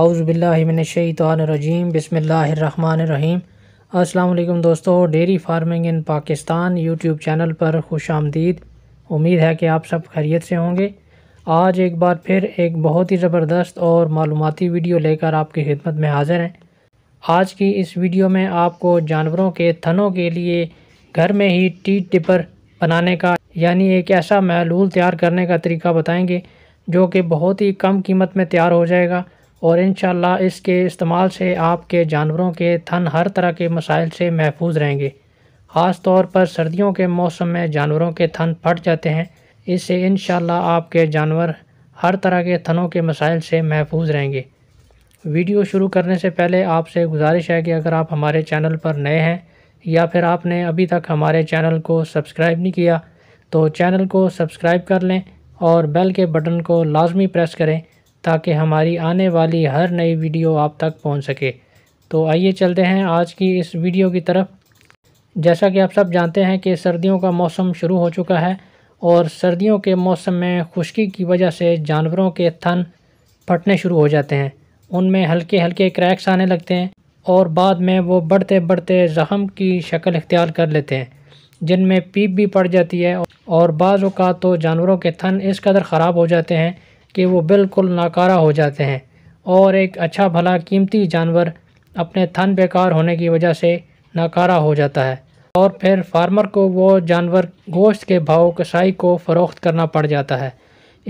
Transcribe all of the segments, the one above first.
आउज़बिल्लिमिनशैतरजीम बसमीम अल्लाम दोस्तों dairy farming in Pakistan YouTube channel पर खुश आमदीद उम्मीद है कि आप सब खैरियत से होंगे आज एक बार फिर एक बहुत ही ज़बरदस्त और मालूमती वीडियो लेकर आपकी खिदमत में हाज़िर हैं आज की इस वीडियो में आपको जानवरों के थनों के लिए घर में ही टी टिपर बनाने का यानी एक ऐसा महलूल तैयार करने का तरीका बताएंगे जो कि बहुत ही कम कीमत में तैयार हो जाएगा और इन इसके इस्तेमाल से आपके जानवरों के थन हर तरह के मसाइल से महफूज रहेंगे ख़ास तौर पर सर्दियों के मौसम में जानवरों के थन फट जाते हैं इससे इन आपके जानवर हर तरह के थनों के मसाइल से महफूज रहेंगे वीडियो शुरू करने से पहले आपसे गुजारिश है कि अगर आप हमारे चैनल पर नए हैं या फिर आपने अभी तक हमारे चैनल को सब्सक्राइब नहीं किया तो चैनल को सब्सक्राइब कर लें और बेल के बटन को लाजमी प्रेस करें ताकि हमारी आने वाली हर नई वीडियो आप तक पहुंच सके तो आइए चलते हैं आज की इस वीडियो की तरफ जैसा कि आप सब जानते हैं कि सर्दियों का मौसम शुरू हो चुका है और सर्दियों के मौसम में खुश्की की वजह से जानवरों के थन फटने शुरू हो जाते हैं उनमें हल्के हल्के क्रैक्स आने लगते हैं और बाद में वो बढ़ते बढ़ते ज़ख़म की शक्ल इख्तियार कर लेते हैं जिनमें पीप भी पड़ जाती है और बाज़ा तो जानवरों के थन इस कदर ख़राब हो जाते हैं कि वो बिल्कुल नाकारा हो जाते हैं और एक अच्छा भला कीमती जानवर अपने थन बेकार होने की वजह से नाकारा हो जाता है और फिर फार्मर को वो जानवर गोश्त के भाव कसाई को फ़रोख्त करना पड़ जाता है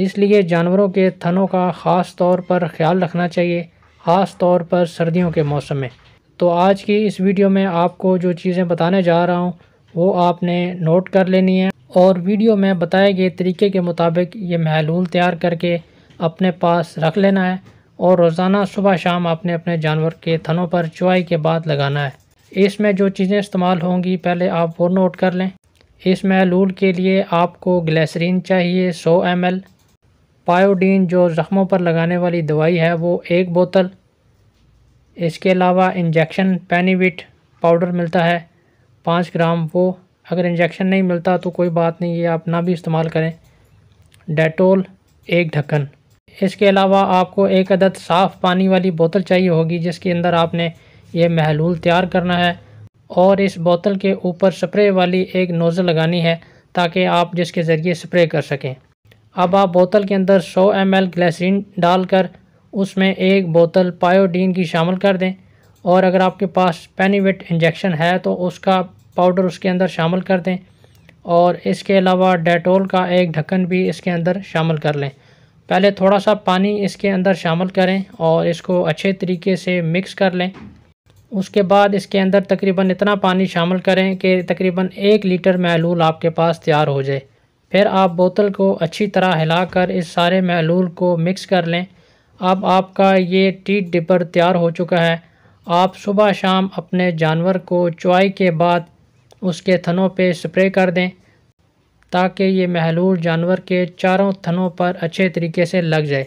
इसलिए जानवरों के थनों का ख़ास तौर पर ख्याल रखना चाहिए ख़ास तौर पर सर्दियों के मौसम में तो आज की इस वीडियो में आपको जो चीज़ें बताने जा रहा हूँ वो आपने नोट कर लेनी है और वीडियो में बताए गए तरीके के मुताबिक ये महलूल तैयार करके अपने पास रख लेना है और रोज़ाना सुबह शाम आपने अपने जानवर के थनों पर चुवाई के बाद लगाना है इसमें जो चीज़ें इस्तेमाल होंगी पहले आप वो नोट कर लें इस महलूल के लिए आपको ग्लैसरीन चाहिए 100 एम एल पायोडीन जो ज़ख्मों पर लगाने वाली दवाई है वो एक बोतल इसके अलावा इंजेक्शन पैनीविट पाउडर मिलता है पाँच ग्राम वो अगर इंजेक्शन नहीं मिलता तो कोई बात नहीं ये आप ना भी इस्तेमाल करें डेटोल एक ढक्कन इसके अलावा आपको एक अदद साफ़ पानी वाली बोतल चाहिए होगी जिसके अंदर आपने ये महलूल तैयार करना है और इस बोतल के ऊपर स्प्रे वाली एक नोज़ल लगानी है ताकि आप जिसके ज़रिए स्प्रे कर सकें अब आप बोतल के अंदर 100 एम एल ग्लासरीन डालकर उसमें एक बोतल पायोडीन की शामिल कर दें और अगर आपके पास पेनीविट इंजेक्शन है तो उसका पाउडर उसके अंदर शामिल कर दें और इसके अलावा डेटोल का एक ढक्कन भी इसके अंदर शामिल कर लें पहले थोड़ा सा पानी इसके अंदर शामिल करें और इसको अच्छे तरीके से मिक्स कर लें उसके बाद इसके अंदर तकरीबन इतना पानी शामिल करें कि तकरीबन एक लीटर महलूल आपके पास तैयार हो जाए फिर आप बोतल को अच्छी तरह हिलाकर इस सारे महलूल को मिक्स कर लें अब आपका ये टी डिपर तैयार हो चुका है आप सुबह शाम अपने जानवर को चुआई के बाद उसके थनों पे स्प्रे कर दें ताकि ये महलूल जानवर के चारों थनों पर अच्छे तरीके से लग जाए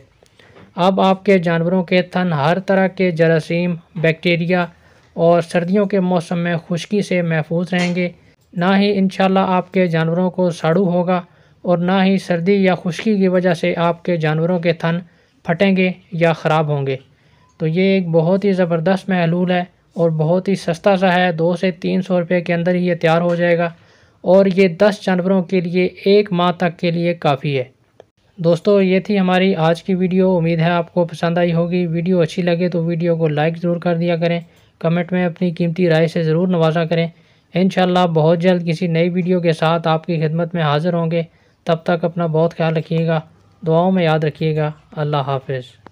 अब आपके जानवरों के थन हर तरह के जरासीम बैक्टीरिया और सर्दियों के मौसम में खुश्की से महफूज रहेंगे ना ही इन आपके जानवरों को साड़ू होगा और ना ही सर्दी या खुश्की की वजह से आपके जानवरों के थन फटेंगे या ख़राब होंगे तो ये एक बहुत ही ज़बरदस्त महलूल है और बहुत ही सस्ता सा है दो से तीन सौ रुपये के अंदर ही ये तैयार हो जाएगा और ये दस जानवरों के लिए एक माह तक के लिए काफ़ी है दोस्तों ये थी हमारी आज की वीडियो उम्मीद है आपको पसंद आई होगी वीडियो अच्छी लगे तो वीडियो को लाइक ज़रूर कर दिया करें कमेंट में अपनी कीमती राय से ज़रूर नवाजा करें इन बहुत जल्द किसी नई वीडियो के साथ आपकी खिदमत में हाज़िर होंगे तब तक अपना बहुत ख्याल रखिएगा दुआओं में याद रखिएगा अल्लाह हाफिज़